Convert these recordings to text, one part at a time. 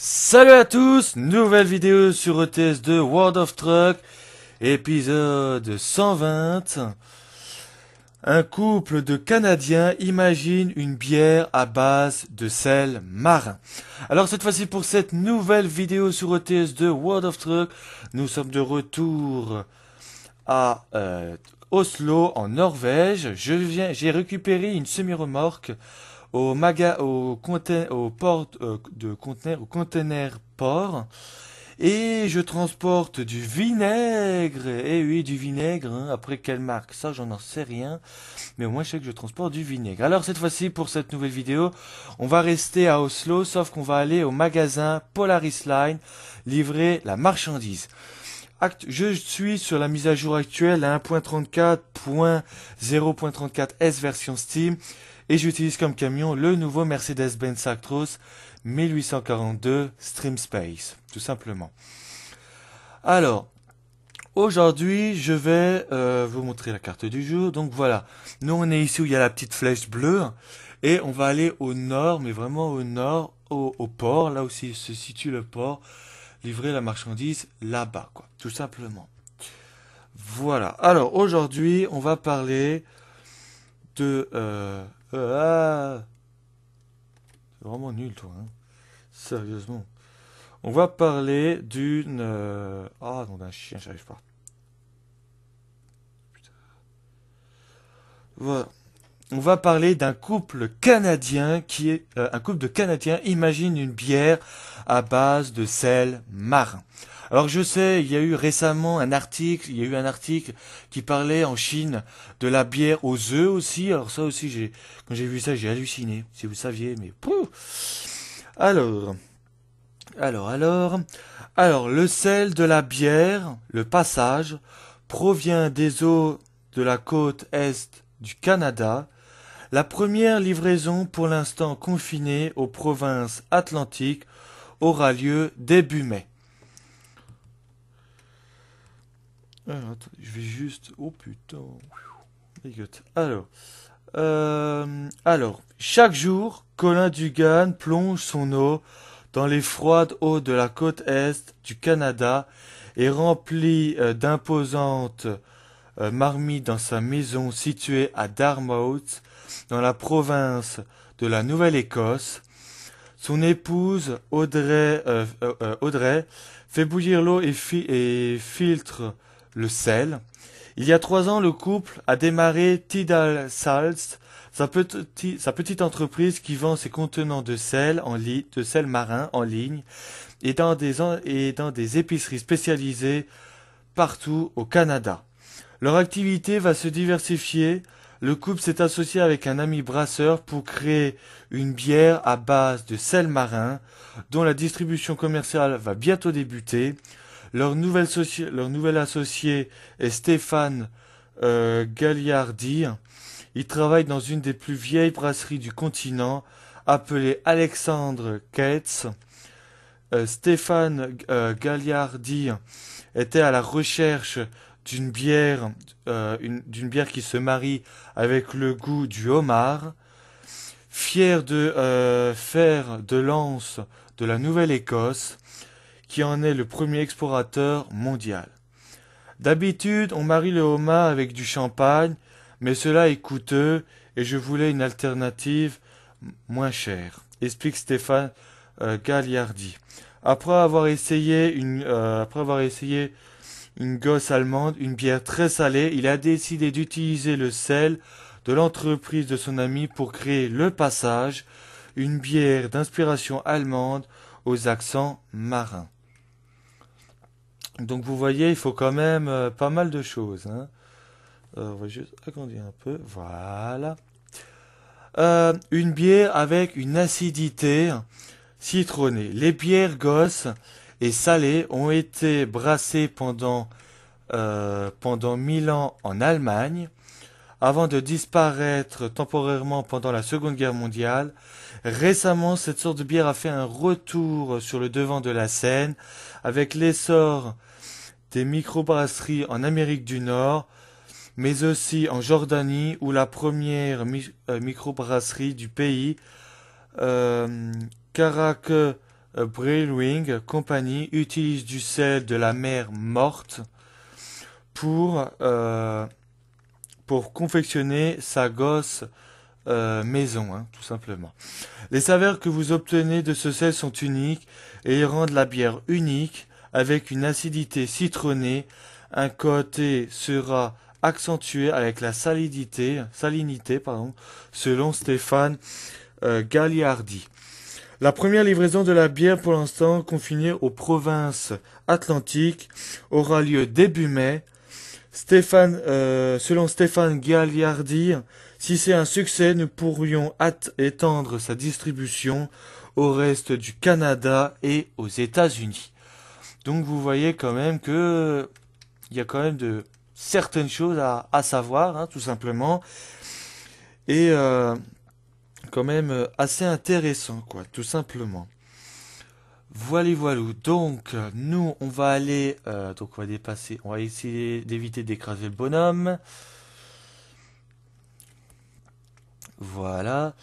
Salut à tous, nouvelle vidéo sur ETS2 World of Truck, épisode 120. Un couple de Canadiens imagine une bière à base de sel marin. Alors cette fois-ci pour cette nouvelle vidéo sur ETS2 World of Truck, nous sommes de retour à euh, Oslo en Norvège. Je viens, j'ai récupéré une semi-remorque au, maga, au, au port euh, de conteneur, au conteneur port. Et je transporte du vinaigre. et eh oui, du vinaigre. Hein. Après quelle marque Ça, j'en sais rien. Mais au moins, je sais que je transporte du vinaigre. Alors cette fois-ci, pour cette nouvelle vidéo, on va rester à Oslo, sauf qu'on va aller au magasin Polaris Line livrer la marchandise je suis sur la mise à jour actuelle à 1.34.0.34S version Steam et j'utilise comme camion le nouveau Mercedes-Benz Actros 1842 Stream Space, tout simplement. Alors, aujourd'hui, je vais euh, vous montrer la carte du jour. Donc voilà, nous on est ici où il y a la petite flèche bleue et on va aller au nord, mais vraiment au nord, au port, là où se situe le port livrer la marchandise là-bas, quoi, tout simplement. Voilà. Alors aujourd'hui, on va parler de. Euh, euh, ah, vraiment nul, toi. Hein. Sérieusement. On va parler d'une. Euh, ah, non, d'un chien, j'arrive pas. Voilà on va parler d'un couple canadien qui est euh, un couple de Canadiens imagine une bière à base de sel marin. Alors je sais, il y a eu récemment un article, il y a eu un article qui parlait en Chine de la bière aux œufs aussi. Alors ça aussi, quand j'ai vu ça, j'ai halluciné. Si vous saviez, mais pouf. Alors, alors, alors, alors le sel de la bière, le passage provient des eaux de la côte est du Canada la première livraison, pour l'instant confinée aux provinces atlantiques, aura lieu début mai. je vais juste... Oh putain. Alors, euh, alors, chaque jour, Colin Dugan plonge son eau dans les froides eaux de la côte est du Canada et remplit euh, d'imposantes marmies euh, marmites dans sa maison située à Dartmouth, dans la province de la Nouvelle-Écosse. Son épouse, Audrey, euh, euh, euh, fait bouillir l'eau et, filtre le sel. Il y a trois ans, le couple a démarré Tidal Salts, sa, petite entreprise qui vend ses contenants de sel, en de sel marin en ligne et dans des épiceries spécialisées partout au Canada. Leur activité va se diversifier le couple s'est associé avec un ami brasseur pour créer une bière à base de sel marin dont la distribution commerciale va bientôt débuter. Leur nouvel, associé est Stéphane euh, Galliardi. Il travaille dans une des plus vieilles brasseries du continent appelée Alexandre Ketz. Euh, Stéphane euh, Galliardi était à la recherche euh, d'une bière, qui se marie avec le goût du homard, fier de euh, faire de l'anse de la Nouvelle-Écosse, qui en est le premier explorateur mondial. D'habitude, on marie le homard avec du champagne, mais cela est coûteux et je voulais une alternative moins chère, explique Stéphane Galliardi euh, Gagliardi. Après avoir essayé une, après avoir essayé une gosse allemande, une bière très salée, il a décidé d'utiliser le sel de l'entreprise de son ami pour créer le passage, une bière d'inspiration allemande aux accents marins. Donc vous voyez, il faut quand même euh, pas mal de choses. Hein. Euh, on va juste agrandir un peu. Voilà. Euh, une bière avec une acidité citronnée. Les bières gosses, et salés ont été brassés pendant, euh, pendant mille ans en Allemagne, avant de disparaître temporairement pendant la Seconde Guerre mondiale. Récemment, cette sorte de bière a fait un retour sur le devant de la scène avec l'essor des microbrasseries en Amérique du Nord, mais aussi en Jordanie où la première euh, microbrasserie du pays, euh, Karak euh, Brewing Company utilise du sel de la mer morte pour, euh, pour confectionner sa gosse euh, maison, hein, tout simplement. Les saveurs que vous obtenez de ce sel sont uniques et rendent la bière unique avec une acidité citronnée. Un côté sera accentué avec la salidité, salinité pardon, selon Stéphane Galliardi. La première livraison de la bière pour l'instant confinée aux provinces atlantiques aura lieu début mai. Stéphane, euh, selon Stéphane Gagliardi, si c'est un succès, nous pourrions étendre sa distribution au reste du Canada et aux États-Unis. Donc vous voyez quand même que il y a quand même de certaines choses à, savoir, hein, tout simplement. Et euh, quand même euh, assez intéressant, quoi, tout simplement. Voilà, voilà. Donc, euh, nous, on va aller... Euh, donc, on va dépasser... On va essayer d'éviter d'écraser le bonhomme. Voilà.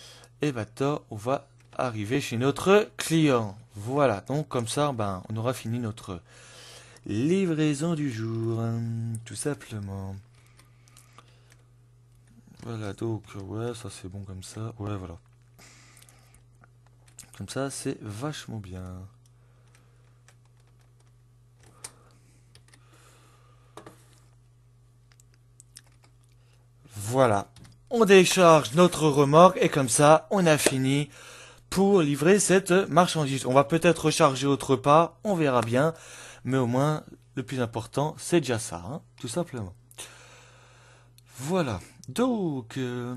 Et maintenant, on va arriver chez notre client. Voilà. Donc, comme ça, ben, on aura fini notre livraison du jour. Hein, tout simplement. Voilà, donc, ouais, ça c'est bon comme ça. Ouais, voilà. Comme ça, c'est vachement bien. Voilà. On décharge notre remorque et comme ça, on a fini pour livrer cette marchandise. On va peut-être recharger autre part, on verra bien. Mais au moins, le plus important, c'est déjà ça, hein, tout simplement. Voilà. Donc... Euh,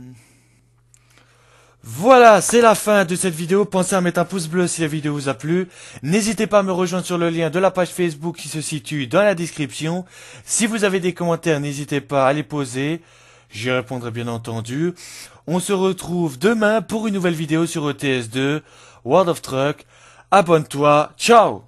voilà, c'est la fin de cette vidéo. Pensez à mettre un pouce bleu si la vidéo vous a plu. N'hésitez pas à me rejoindre sur le lien de la page Facebook qui se situe dans la description. Si vous avez des commentaires, n'hésitez pas à les poser. J'y répondrai bien entendu. On se retrouve demain pour une nouvelle vidéo sur ETS2, World of Truck. Abonne-toi. Ciao